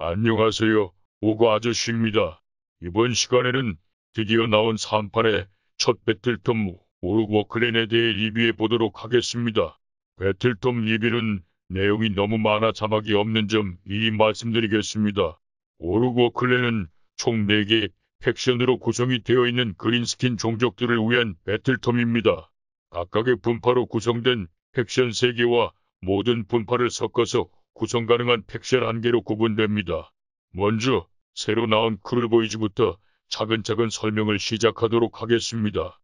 안녕하세요. 오고 아저씨입니다. 이번 시간에는 드디어 나온 3판의 첫 배틀톰 오르워클랜에 대해 리뷰해 보도록 하겠습니다. 배틀톰 리뷰는 내용이 너무 많아 자막이 없는 점 미리 말씀드리겠습니다. 오르워클랜은 총 4개의 팩션으로 구성이 되어 있는 그린스킨 종족들을 위한 배틀톰입니다. 각각의 분파로 구성된 팩션 3개와 모든 분파를 섞어서 구성 가능한 팩셀 한 개로 구분됩니다. 먼저 새로 나온 크롤보이즈부터 차근차근 설명을 시작하도록 하겠습니다.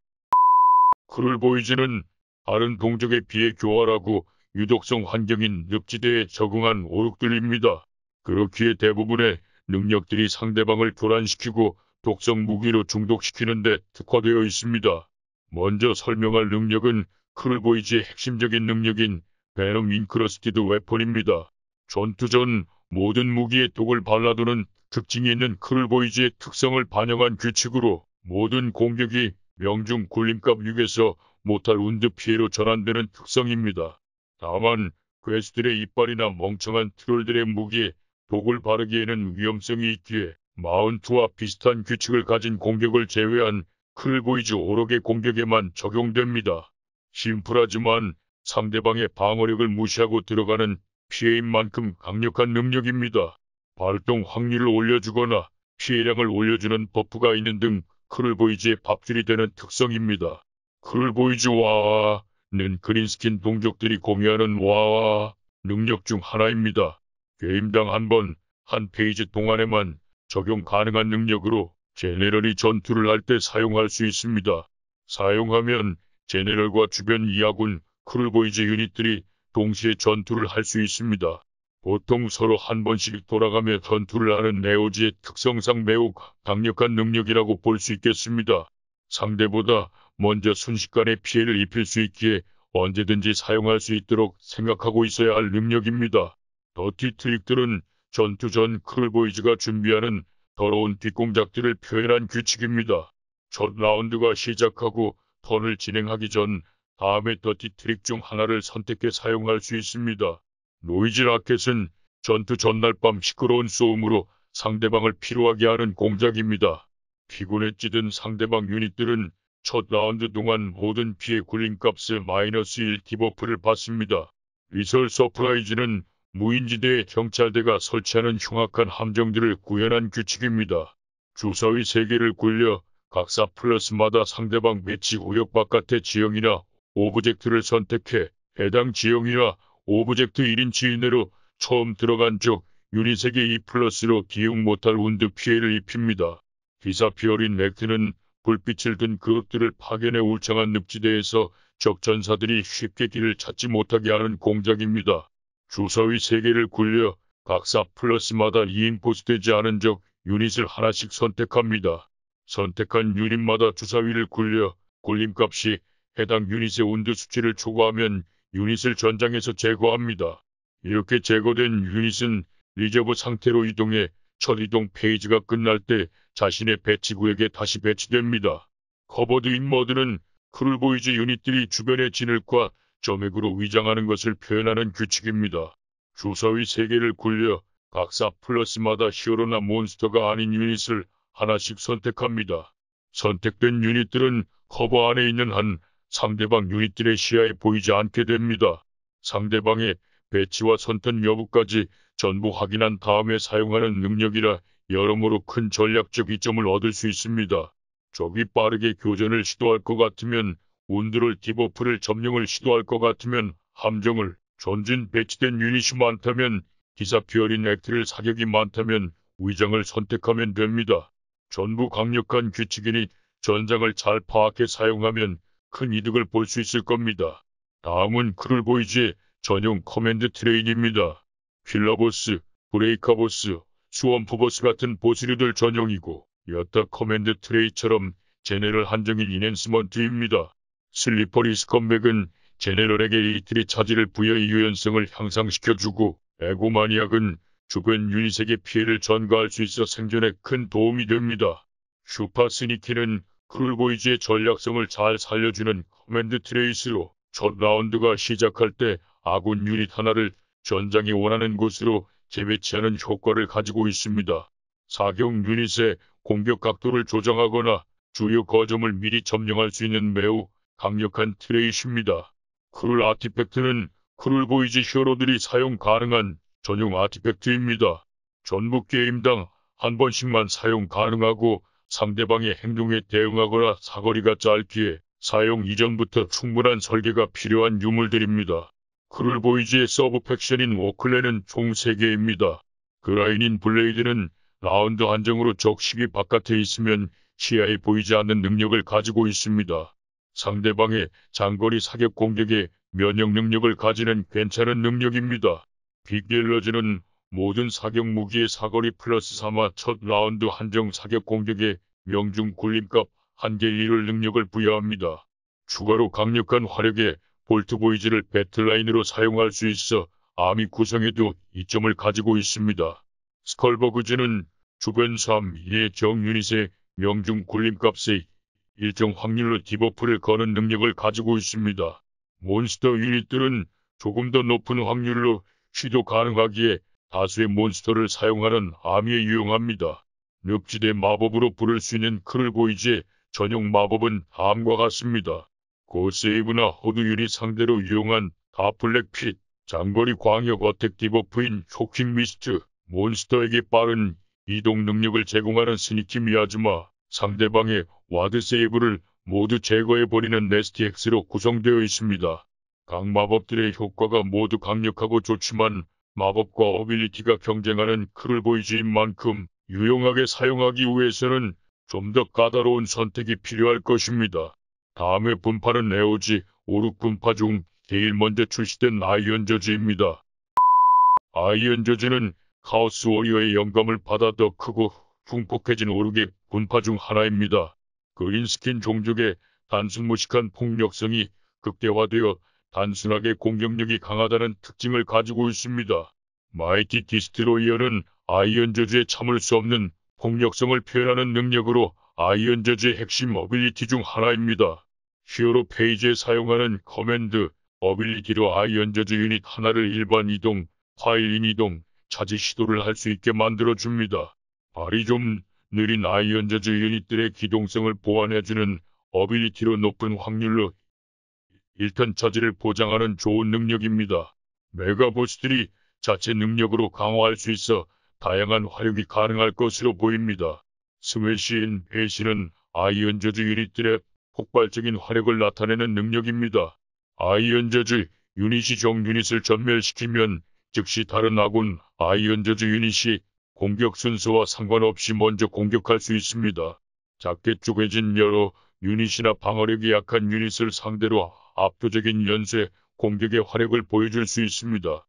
크롤보이즈는 다른 동족에 비해 교활하고 유독성 환경인 늪지대에 적응한 오륙들입니다. 그렇기에 대부분의 능력들이 상대방을 교란시키고 독성 무기로 중독시키는데 특화되어 있습니다. 먼저 설명할 능력은 크롤보이즈의 핵심적인 능력인 베놈 인크러스티드 웨폰입니다. 전투 전 모든 무기에 독을 발라두는 특징이 있는 크를보이즈의 특성을 반영한 규칙으로 모든 공격이 명중 굴림값 6에서 못할 운드 피해로 전환되는 특성입니다. 다만 괴수들의 이빨이나 멍청한 트롤들의 무기에 독을 바르기에는 위험성이 있기에 마운트와 비슷한 규칙을 가진 공격을 제외한 클보이즈 오록의 공격에만 적용됩니다. 심플하지만 상대방의 방어력을 무시하고 들어가는 피해인 만큼 강력한 능력입니다. 발동 확률을 올려주거나 피해량을 올려주는 버프가 있는 등 크롤보이즈의 밥줄이 되는 특성입니다. 크롤보이즈 와와는 그린스킨 동족들이 공유하는 와와 능력 중 하나입니다. 게임당 한 번, 한 페이지 동안에만 적용 가능한 능력으로 제네럴이 전투를 할 때 사용할 수 있습니다. 사용하면 제네럴과 주변 이하군 크롤보이즈 유닛들이 동시에 전투를 할 수 있습니다. 보통 서로 한 번씩 돌아가며 전투를 하는 네오지의 특성상 매우 강력한 능력이라고 볼 수 있겠습니다. 상대보다 먼저 순식간에 피해를 입힐 수 있기에 언제든지 사용할 수 있도록 생각하고 있어야 할 능력입니다. 더티 트릭들은 전투 전 클보이즈가 준비하는 더러운 뒷공작들을 표현한 규칙입니다. 첫 라운드가 시작하고 턴을 진행하기 전 다음에 더티 트릭 중 하나를 선택해 사용할 수 있습니다. 노이즈 라켓은 전투 전날 밤 시끄러운 소음으로 상대방을 피로하게 하는 공작입니다. 피곤해 찌든 상대방 유닛들은 첫 라운드 동안 모든 피해 굴림값의 마이너스 1 디버프를 받습니다. 리설 서프라이즈는 무인지대에 경찰대가 설치하는 흉악한 함정들을 구현한 규칙입니다. 주사위 3개를 굴려 각사 플러스마다 상대방 매치 오역 바깥의 지형이나 오브젝트를 선택해 해당 지형이와 오브젝트 1인지인으로 처음 들어간 쪽 유닛에게 2 플러스로 기용 못할 운드 피해를 입힙니다. 기사 피어린 맥트는 불빛을 든 그룹들을 파견해 울창한 늪지대에서 적전사들이 쉽게 길을 찾지 못하게 하는 공작입니다. 주사위 3개를 굴려 각사 플러스마다 2인포스되지 않은 적 유닛을 하나씩 선택합니다. 선택한 유닛마다 주사위를 굴려 굴림값이 해당 유닛의 온도 수치를 초과하면 유닛을 전장에서 제거합니다. 이렇게 제거된 유닛은 리저브 상태로 이동해 첫 이동 페이지가 끝날 때 자신의 배치구에게 다시 배치됩니다. 커버드인 머드는 크루보이즈 유닛들이 주변의 진흙과 점액으로 위장하는 것을 표현하는 규칙입니다. 주사위 3개를 굴려 각사 플러스마다 히어로나 몬스터가 아닌 유닛을 하나씩 선택합니다. 선택된 유닛들은 커버 안에 있는 한 상대방 유닛들의 시야에 보이지 않게 됩니다. 상대방의 배치와 선택 여부까지 전부 확인한 다음에 사용하는 능력이라 여러모로 큰 전략적 이점을 얻을 수 있습니다. 적이 빠르게 교전을 시도할 것 같으면 온드를 디버프를 점령을 시도할 것 같으면 함정을 전진 배치된 유닛이 많다면 기사피어린 액트를 사격이 많다면 위장을 선택하면 됩니다. 전부 강력한 규칙이니 전장을 잘 파악해 사용하면 큰 이득을 볼 수 있을 겁니다. 다음은 크롤 보이즈의 전용 커맨드 트레인입니다. 필러보스, 브레이카보스, 스원포보스 같은 보스류들 전용이고 여타 커맨드 트레이처럼 제네럴 한정인 이넨스먼트입니다. 슬리퍼 리스컴백은 제네럴에게 이틀이 차지를 부여해 유연성을 향상시켜주고 에고마니악은 주변 유닛에게 피해를 전가할 수 있어 생존에 큰 도움이 됩니다. 슈파 스니키는 쿨보이즈의 뭐 전략성을 잘 살려주는 커맨드 트레이스로 첫 라운드가 시작할 때 아군 유닛 하나를 전장이 원하는 곳으로 재배치하는 효과를 가지고 있습니다. 사격 유닛의 공격 각도를 조정하거나 주요 거점을 미리 점령할 수 있는 매우 강력한 트레이스입니다. 크룰 아티팩트는 크룰 보이즈 히어로들이 사용 가능한 전용 아티팩트입니다. 전부 게임당 한 번씩만 사용 가능하고 상대방의 행동에 대응하거나 사거리가 짧기에 사용 이전부터 충분한 설계가 필요한 유물들입니다. 크롤 보이즈의 서브 팩션인 워클레는 총 3개입니다. 그라인인 블레이드는 라운드 한정으로 적시기 바깥에 있으면 시야에 보이지 않는 능력을 가지고 있습니다. 상대방의 장거리 사격 공격에 면역 능력을 가지는 괜찮은 능력입니다. 빅갤러즈는 모든 사격 무기의 사거리 플러스 3화 첫 라운드 한정 사격 공격에 명중 굴림값 한계 1을 능력을 부여합니다. 추가로 강력한 화력에 볼트보이즈를 배틀라인으로 사용할 수 있어 아미 구성에도 이점을 가지고 있습니다. 스컬버그즈는 주변 3의 예, 정유닛의 명중 굴림값의 일정 확률로 디버프를 거는 능력을 가지고 있습니다. 몬스터 유닛들은 조금 더 높은 확률로 시도 가능하기에 다수의 몬스터를 사용하는 암에 유용합니다. 늪지대 마법으로 부를 수 있는 크를보이지 전용 마법은 암과 같습니다. 고세이브나 허드유리 상대로 유용한 다플렉 핏, 장거리 광역 어택 디버프인 쇼킹 미스트, 몬스터에게 빠른 이동 능력을 제공하는 스니키 미아즈마, 상대방의 와드 세이브를 모두 제거해버리는 네스티 엑스로 구성되어 있습니다. 각 마법들의 효과가 모두 강력하고 좋지만 마법과 어빌리티가 경쟁하는 크를 보이지인 만큼 유용하게 사용하기 위해서는 좀 더 까다로운 선택이 필요할 것입니다. 다음의 분파는 에오지 오륙 분파 중 제일 먼저 출시된 아이언 저지입니다. 아이언 저지는 카오스 워리어의 영감을 받아 더 크고 흉폭해진 오륙의 분파 중 하나입니다. 그린스킨 종족의 단순 무식한 폭력성이 극대화되어 단순하게 공격력이 강하다는 특징을 가지고 있습니다. 마이티 디스트로이어는 아이언 저주에 참을 수 없는 폭력성을 표현하는 능력으로 아이언 저주의 핵심 어빌리티 중 하나입니다. 히어로 페이지에 사용하는 커맨드 어빌리티로 아이언 저주 유닛 하나를 일반 이동, 파일인 이동, 차지 시도를 할 수 있게 만들어줍니다. 발이 좀 느린 아이언 저주 유닛들의 기동성을 보완해주는 어빌리티로 높은 확률로 일탄 차지를 보장하는 좋은 능력입니다. 메가보스들이 자체 능력으로 강화할 수 있어 다양한 활용이 가능할 것으로 보입니다. 스웨시인 배신은 아이언 저주 유닛들의 폭발적인 활약을 나타내는 능력입니다. 아이언 저주 유닛이 종 유닛을 전멸시키면 즉시 다른 아군 아이언 저주 유닛이 공격 순서와 상관없이 먼저 공격할 수 있습니다. 작게 쪼개진 여러 유닛이나 방어력이 약한 유닛을 상대로 압도적인 연쇄 공격의 화력을 보여줄 수 있습니다.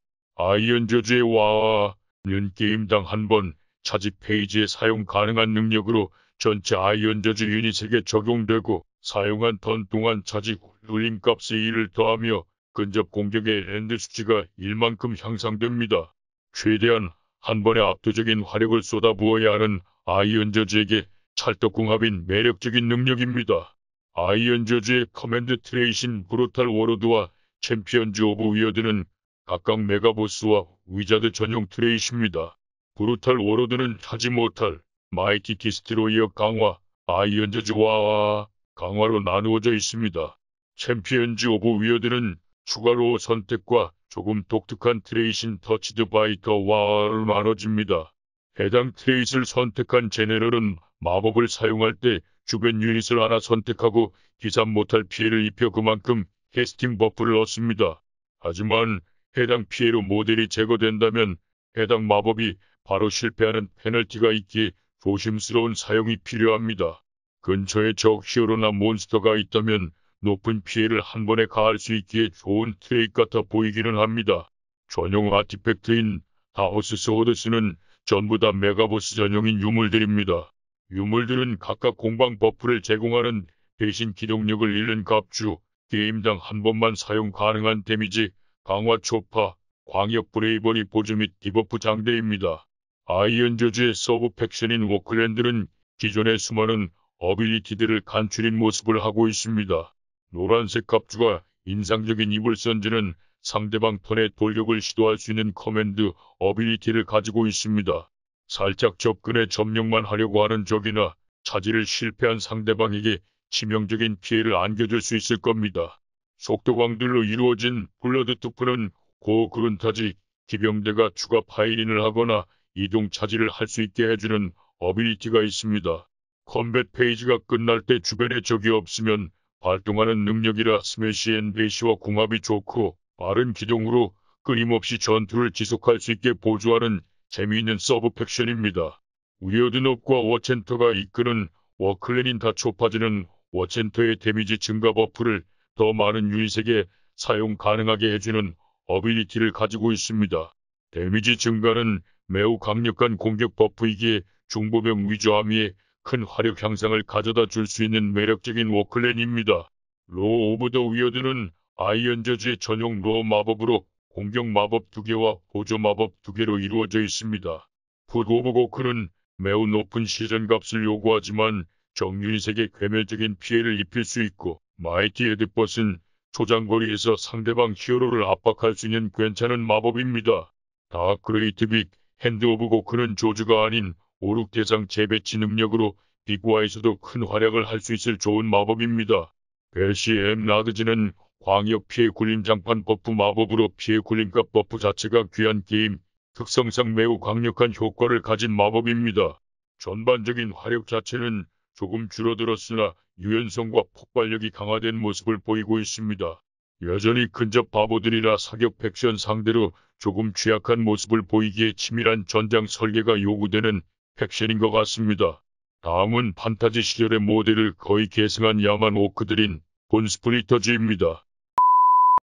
아이언 저주의 와는 게임당 한 번 차지 페이지에 사용 가능한 능력으로 전체 아이언 저주 유닛에게 적용되고 사용한 턴 동안 차지 눌림값의 일을 더하며 근접 공격의 랜드 수치가 1만큼 향상됩니다. 최대한 한번의 압도적인 화력을 쏟아부어야 하는 아이언 저지에게 찰떡궁합인 매력적인 능력입니다. 아이언저즈의 커맨드 트레이신 브루탈 워로드와 챔피언즈 오브 위어드는 각각 메가보스와 위자드 전용 트레이십니다. 브루탈 워로드는 하지 못할 마이티 키스트로 이어 강화, 아이언저즈와 강화로 나누어져 있습니다. 챔피언즈 오브 위어드는 추가로 선택과 조금 독특한 트레이신 터치드 바이터와 를 나눠집니다. 해당 트레이스를 선택한 제네럴은 마법을 사용할 때 주변 유닛을 하나 선택하고 기산 못할 피해를 입혀 그만큼 캐스팅 버프를 얻습니다. 하지만 해당 피해로 모델이 제거된다면 해당 마법이 바로 실패하는 페널티가 있기에 조심스러운 사용이 필요합니다. 근처에 적 히어로나 몬스터가 있다면 높은 피해를 한 번에 가할 수 있기에 좋은 트레이 같아 보이기는 합니다. 전용 아티팩트인 다호스 소드스는 전부 다 메가보스 전용인 유물들입니다. 유물들은 각각 공방 버프를 제공하는 대신 기동력을 잃는 갑주, 게임당 한 번만 사용 가능한 데미지, 강화 초파, 광역 브레이버리 보조 및 디버프 장대입니다. 아이언 조즈의 서브 팩션인 워클랜드는 기존의 수많은 어빌리티들을 간추린 모습을 하고 있습니다. 노란색 갑주가 인상적인 이불 선지는 상대방 턴에 돌격을 시도할 수 있는 커맨드 어빌리티를 가지고 있습니다. 살짝 접근에 점령만 하려고 하는 적이나 차지를 실패한 상대방에게 치명적인 피해를 안겨줄 수 있을 겁니다. 속도광들로 이루어진 블러드 투프는 고 그룬타지 기병대가 추가 파일인을 하거나 이동 차지를 할 수 있게 해주는 어빌리티가 있습니다. 컴뱃 페이지가 끝날 때 주변에 적이 없으면 발동하는 능력이라 스매시 앤베시와 궁합이 좋고 빠른 기동으로 끊임없이 전투를 지속할 수 있게 보조하는 재미있는 서브 팩션입니다. 우리어드업과 워첸터가 이끄는 워클랜인 다초파지는 워첸터의 데미지 증가 버프를 더 많은 유닛에게 사용 가능하게 해주는 어빌리티를 가지고 있습니다. 데미지 증가는 매우 강력한 공격 버프이기에 중보병 위주함위에 큰 화력 향상을 가져다 줄 수 있는 매력적인 워클랜입니다. 로우 오브 더 위어드는 아이언저즈의 전용 로어 마법으로 공격 마법 2개와 보조 마법 2개로 이루어져 있습니다. 굿 오브 고크는 매우 높은 시전값을 요구하지만 정윤색에 괴멸적인 피해를 입힐 수 있고 마이티 헤드벗은 초장거리에서 상대방 히어로를 압박할 수 있는 괜찮은 마법입니다. 다크레이트 빅 핸드 오브 고크는 조주가 아닌 오륙 대상 재배치 능력으로 빅와에서도 큰 활약을 할 수 있을 좋은 마법입니다. 베시 엠 라드지는 광역 피해 굴림 장판 버프 마법으로 피해 굴림과 버프 자체가 귀한 게임 특성상 매우 강력한 효과를 가진 마법입니다. 전반적인 화력 자체는 조금 줄어들었으나 유연성과 폭발력이 강화된 모습을 보이고 있습니다. 여전히 근접 바보들이라 사격 팩션 상대로 조금 취약한 모습을 보이기에 치밀한 전장 설계가 요구되는 팩션인 것 같습니다. 다음은 판타지 시절의 모델을 거의 계승한 야만 오크들인 곤스플리터즈입니다.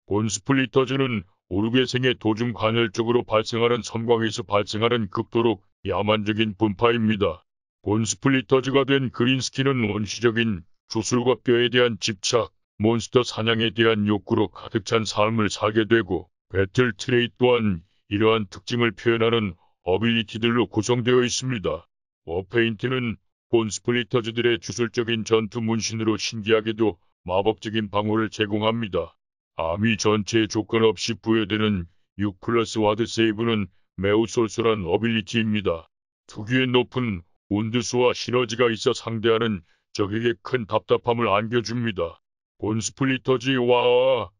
곤스플리터즈는 오르계생의 도중 관열적으로 발생하는 섬광에서 발생하는 극도로 야만적인 분파입니다. 곤스플리터즈가 된 그린스키는 원시적인 조술과 뼈에 대한 집착, 몬스터 사냥에 대한 욕구로 가득 찬 삶을 살게 되고 배틀 트레이 또한 이러한 특징을 표현하는 어빌리티들로 구성되어 있습니다. 워페인트는 곤스플리터즈들의 주술적인 전투 문신으로 신기하게도 마법적인 방어를 제공합니다. 아미 전체에 조건 없이 부여되는 6 플러스 와드 세이브는 매우 쏠쏠한 어빌리티입니다. 특유의 높은 온드수와 시너지가 있어 상대하는 적에게 큰 답답함을 안겨줍니다. 본스플리터지와는 와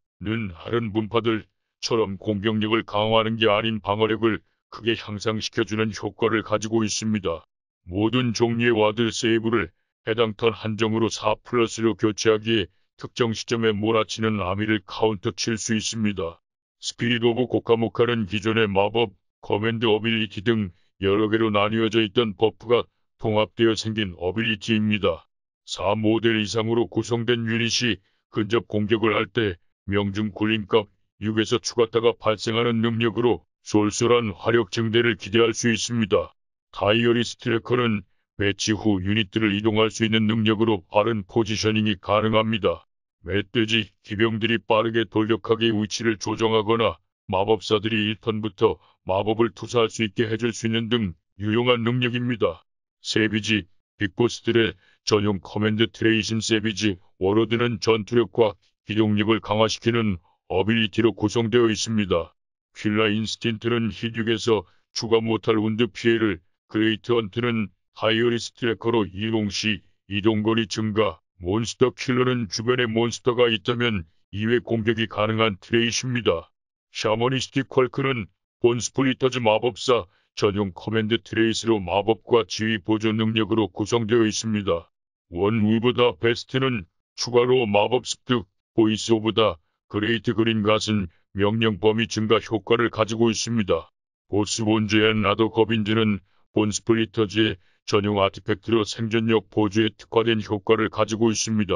다른 분파들처럼 공격력을 강화하는 게 아닌 방어력을 크게 향상시켜주는 효과를 가지고 있습니다. 모든 종류의 와드 세이브를 해당 턴 한정으로 4 플러스로 교체하기에 특정 시점에 몰아치는 아미를 카운터 칠 수 있습니다. 스피릿 오브 고카모카는 기존의 마법, 커맨드 어빌리티 등 여러 개로 나뉘어져 있던 버프가 통합되어 생긴 어빌리티입니다. 4모델 이상으로 구성된 유닛이 근접 공격을 할 때 명중 굴림값 6에서 추가타가 발생하는 능력으로 쏠쏠한 화력 증대를 기대할 수 있습니다. 다이어리스 트레커는 배치 후 유닛들을 이동할 수 있는 능력으로 빠른 포지셔닝이 가능합니다. 멧돼지, 기병들이 빠르게 돌격하기 위치를 조정하거나 마법사들이 1턴부터 마법을 투사할 수 있게 해줄 수 있는 등 유용한 능력입니다. 세비지, 빅보스들의 전용 커맨드 트레이신 세비지 워로드는 전투력과 기동력을 강화시키는 어빌리티로 구성되어 있습니다. 킬라 인스틴트는 히듀에서 추가 모탈 운드 피해를 그레이트 헌트는 하이어리스 트래커로 이동 시 이동거리 증가, 몬스터 킬러는 주변에 몬스터가 있다면 이외 공격이 가능한 트레이입니다 샤머니스틱 퀄크는 본스플리터즈 마법사 전용 커맨드 트레이스로 마법과 지휘 보조 능력으로 구성되어 있습니다. 원 위보다 베스트는 추가로 마법 습득, 보이스 오브다 그레이트 그린 갓은 명령 범위 증가 효과를 가지고 있습니다. 보스 본즈의 나도 거빈즈는 본스플리터즈의 전용 아티팩트로 생존력 보조에 특화된 효과를 가지고 있습니다.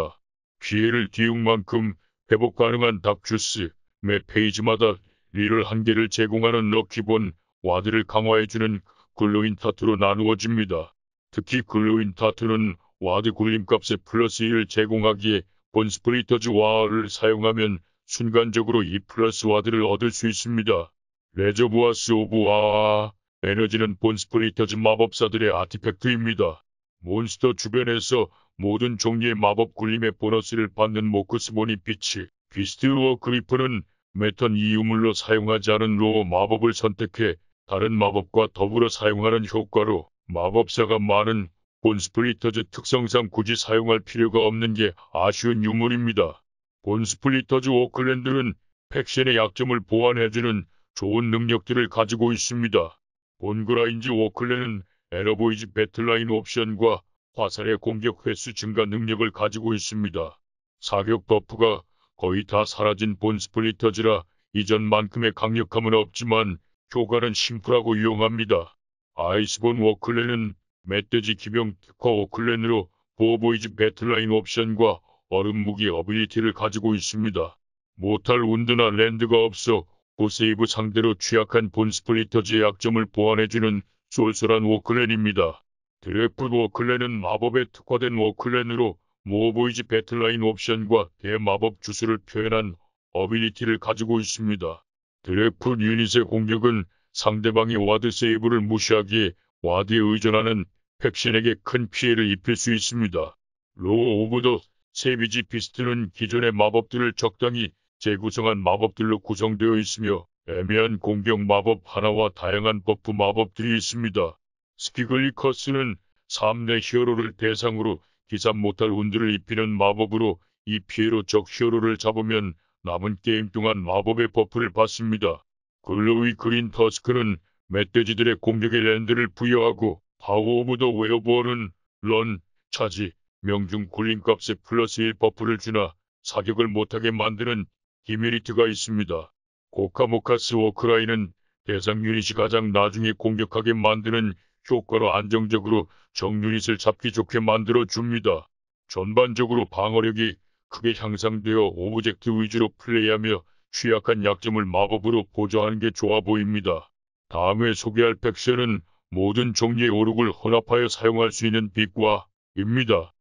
피해를 뒤운 만큼 회복 가능한 닥주스, 매 페이지마다 리를 한 개를 제공하는 럭키본 와드를 강화해주는 글로인 타트로 나누어집니다. 특히 글로인 타트는 와드 굴림값의 플러스 1을 제공하기에 본스프리터즈 와를 드 사용하면 순간적으로 2 플러스 와드를 얻을 수 있습니다. 레저브아스 오브 와아 에너지는 본스프리터즈 마법사들의 아티팩트입니다. 몬스터 주변에서 모든 종류의 마법 굴림의 보너스를 받는 모크스모니 빛이 비스트워 그리프는 메턴 이유물로 사용하지 않은 로어 마법을 선택해 다른 마법과 더불어 사용하는 효과로 마법사가 많은 본스플리터즈 특성상 굳이 사용할 필요가 없는 게 아쉬운 유물입니다. 본스플리터즈 워클랜드는 팩션의 약점을 보완해주는 좋은 능력들을 가지고 있습니다. 본그라인지 워클레는 에러보이즈 배틀라인 옵션과 화살의 공격 횟수 증가 능력을 가지고 있습니다. 사격 버프가 거의 다 사라진 본 스플리터즈라 이전만큼의 강력함은 없지만 효과는 심플하고 유용합니다. 아이스본 워클레은 멧돼지 기병 특화 워클렌으로 보어보이즈 배틀라인 옵션과 얼음 무기 어빌리티를 가지고 있습니다. 모탈 운드나 랜드가 없어 고세이브 상대로 취약한 본스플리터즈의 약점을 보완해주는 쏠쏠한 워클랜입니다. 드래프트 워클랜은 마법에 특화된 워클랜으로 모어보이즈 배틀라인 옵션과 대마법 주술을 표현한 어빌리티를 가지고 있습니다. 드래프트 유닛의 공격은 상대방이 와드 세이브를 무시하기에 와드에 의존하는 팩신에게 큰 피해를 입힐 수 있습니다. 로우 오브 더 세비지 비스트는 기존의 마법들을 적당히 재구성한 마법들로 구성되어 있으며 애매한 공격 마법 하나와 다양한 버프 마법들이 있습니다. 스피글리커스는 3대 히어로를 대상으로 기산 못할 운들을 입히는 마법으로 이 피해로 적 히어로를 잡으면 남은 게임 동안 마법의 버프를 받습니다. 글로이 그린 터스크는 멧돼지들의 공격에 랜드를 부여하고 파워 오브 더 웨어보어는 런, 차지, 명중 굴림값에 플러스 1 버프를 주나 사격을 못하게 만드는 디메리트가 있습니다. 고카모카스 워크라인은 대상 유닛이 가장 나중에 공격하게 만드는 효과로 안정적으로 정 유닛을 잡기 좋게 만들어 줍니다. 전반적으로 방어력이 크게 향상되어 오브젝트 위주로 플레이하며 취약한 약점을 마법으로 보조하는 게 좋아 보입니다. 다음에 소개할 팩션은 모든 종류의 오륙을 혼합하여 사용할 수 있는 빛과입니다.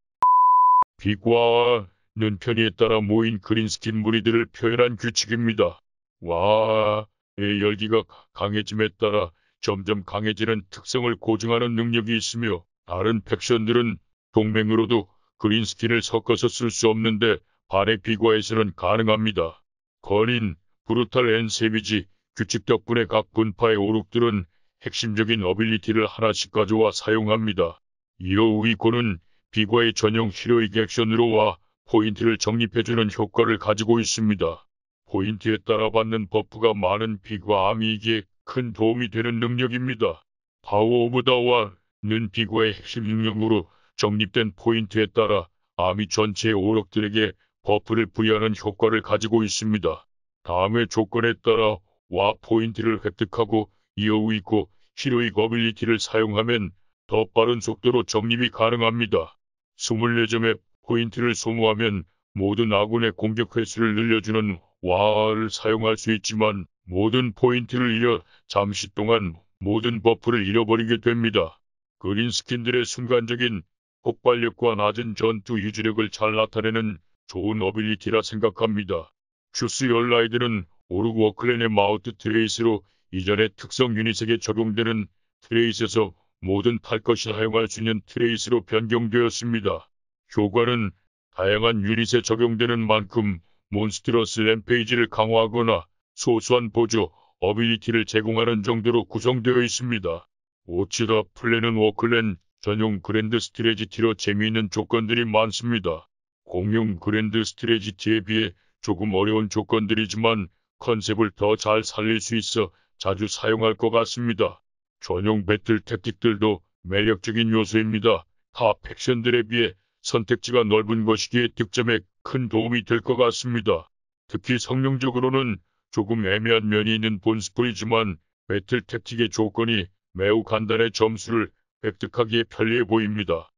빛과 눈편이에 따라 모인 그린스킨 무리들을 표현한 규칙입니다. 와의 열기가 강해짐에 따라 점점 강해지는 특성을 고증하는 능력이 있으며 다른 팩션들은 동맹으로도 그린스킨을 섞어서 쓸 수 없는데 반의 비과에서는 가능합니다. 건인, 브루탈 앤 세비지 규칙 덕분에 각 분파의 오룩들은 핵심적인 어빌리티를 하나씩 가져와 사용합니다. 이어 우이코는 비과의 전용 히로이객션으로와 포인트를 적립해주는 효과를 가지고 있습니다. 포인트에 따라 받는 버프가 많은 피과 암이기에 큰 도움이 되는 능력입니다. 파워 오브 다와는 피과의 핵심 능력으로 적립된 포인트에 따라 아미 전체의 오력들에게 버프를 부여하는 효과를 가지고 있습니다. 다음의 조건에 따라 와 포인트를 획득하고 이어우 있고 히로익 거빌리티를 사용하면 더 빠른 속도로 적립이 가능합니다. 24점의 포인트를 소모하면 모든 아군의 공격 횟수를 늘려주는 와를 사용할 수 있지만 모든 포인트를 잃어 잠시 동안 모든 버프를 잃어버리게 됩니다. 그린 스킨들의 순간적인 폭발력과 낮은 전투 유지력을 잘 나타내는 좋은 어빌리티라 생각합니다. 주스 열라이드는 오르 고클랜의 마우트 트레이스로 이전의 특성 유닛에게 적용되는 트레이스에서 모든 탈것이 사용할 수 있는 트레이스로 변경되었습니다. 효과는 다양한 유닛에 적용되는 만큼 몬스트러스 램페이지를 강화하거나 소소한 보조, 어빌리티를 제공하는 정도로 구성되어 있습니다. 오치더플랜는 워클랜 전용 그랜드 스트레지티로 재미있는 조건들이 많습니다. 공용 그랜드 스트레지티에 비해 조금 어려운 조건들이지만 컨셉을 더 잘 살릴 수 있어 자주 사용할 것 같습니다. 전용 배틀 택틱들도 매력적인 요소입니다. 타 팩션들에 비해 선택지가 넓은 것이기에 득점에 큰 도움이 될 것 같습니다. 특히 성능적으로는 조금 애매한 면이 있는 본스포이지만 배틀 택틱의 조건이 매우 간단해 점수를 획득하기에 편리해 보입니다.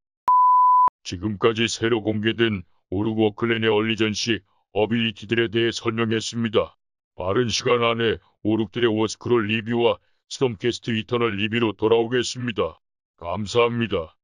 지금까지 새로 공개된 오르워클랜의 얼리전시 어빌리티들에 대해 설명했습니다. 빠른 시간 안에 오룩들의 워스크롤 리뷰와 스톰캐스트 이터널 리뷰로 돌아오겠습니다. 감사합니다.